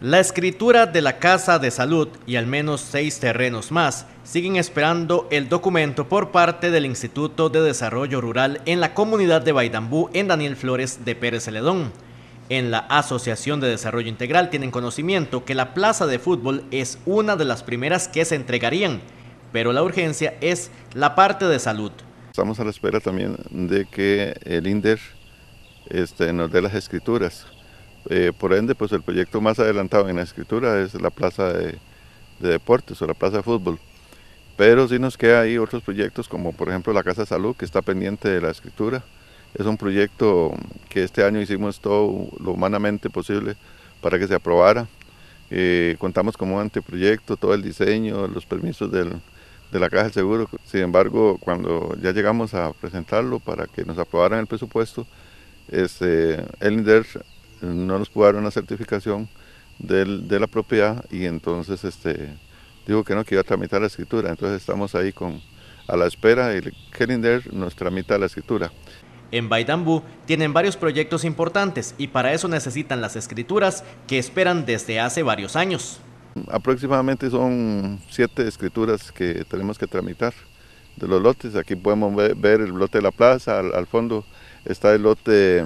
La escritura de la Casa de Salud y al menos seis terrenos más siguen esperando el documento por parte del Instituto de Desarrollo Rural en la comunidad de Baidambú en Daniel Flores de Pérez Celedón. En la Asociación de Desarrollo Integral tienen conocimiento que la plaza de fútbol es una de las primeras que se entregarían, pero la urgencia es la parte de salud. Estamos a la espera también de que el INDER este, nos dé las escrituras eh, por ende, pues el proyecto más adelantado en la escritura es la plaza de, deportes o la plaza de fútbol. Pero sí nos queda ahí otros proyectos como por ejemplo la Casa de Salud que está pendiente de la escritura. Es un proyecto que este año hicimos todo lo humanamente posible para que se aprobara. Eh, contamos con un anteproyecto, todo el diseño, los permisos de la Caja de Seguro. Sin embargo, cuando ya llegamos a presentarlo para que nos aprobaran el presupuesto, este, el no nos pudo dar una certificación de la propiedad y entonces este, dijo que no, que iba a tramitar la escritura. Entonces estamos ahí con, a la espera y Kellinger nos tramita la escritura. En Baidambú tienen varios proyectos importantes y para eso necesitan las escrituras que esperan desde hace varios años. Aproximadamente son siete escrituras que tenemos que tramitar de los lotes. Aquí podemos ver el lote de la plaza, al fondo está el lote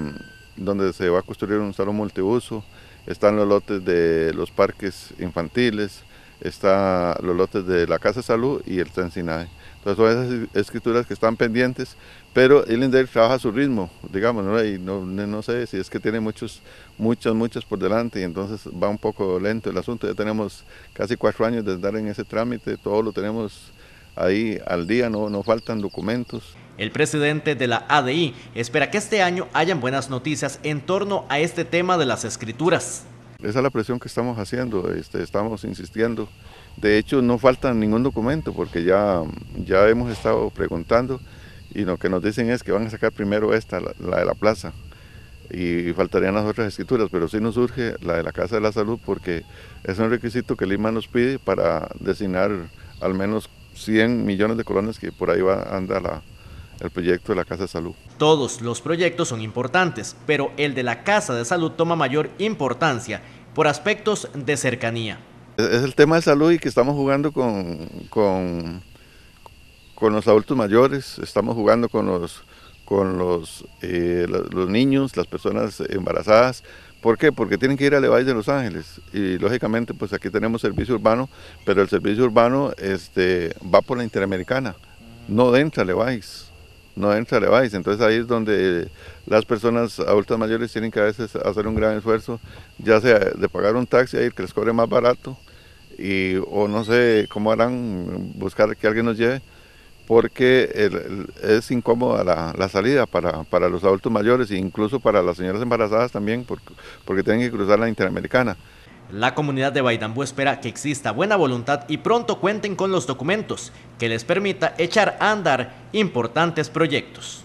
donde se va a construir un salón multiuso, están los lotes de los parques infantiles, están los lotes de la Casa de Salud y el transinaje Entonces todas esas escrituras que están pendientes, pero Illendale trabaja a su ritmo, digamos, ¿no? y no, no, sé si es que tiene muchos, muchos, muchos por delante, y entonces va un poco lento el asunto. Ya tenemos casi cuatro años de estar en ese trámite, todo lo tenemos ahí al día, no, no faltan documentos. El presidente de la ADI espera que este año hayan buenas noticias en torno a este tema de las escrituras. Esa es la presión que estamos haciendo, este, estamos insistiendo. De hecho, no falta ningún documento porque ya, ya hemos estado preguntando y lo que nos dicen es que van a sacar primero esta, la, de la plaza, y, faltarían las otras escrituras, pero sí nos surge la de la Casa de la Salud porque es un requisito que Lima nos pide para designar al menos 100 millones de colones que por ahí va, anda el proyecto de la Casa de Salud. Todos los proyectos son importantes, pero el de la Casa de Salud toma mayor importancia por aspectos de cercanía. Es, el tema de salud y que estamos jugando con, con, los adultos mayores, estamos jugando con los, con los, eh, los niños, las personas embarazadas, ¿Por qué? Porque tienen que ir a Levais de Los Ángeles y lógicamente pues aquí tenemos servicio urbano, pero el servicio urbano este, va por la Interamericana, no entra a no entra a entonces ahí es donde las personas adultas mayores tienen que a veces hacer un gran esfuerzo, ya sea de pagar un taxi ir que les cobre más barato y o no sé cómo harán buscar que alguien nos lleve, porque es incómoda la, salida para, los adultos mayores e incluso para las señoras embarazadas también, porque, porque tienen que cruzar la Interamericana. La comunidad de Baidambú espera que exista buena voluntad y pronto cuenten con los documentos que les permita echar a andar importantes proyectos.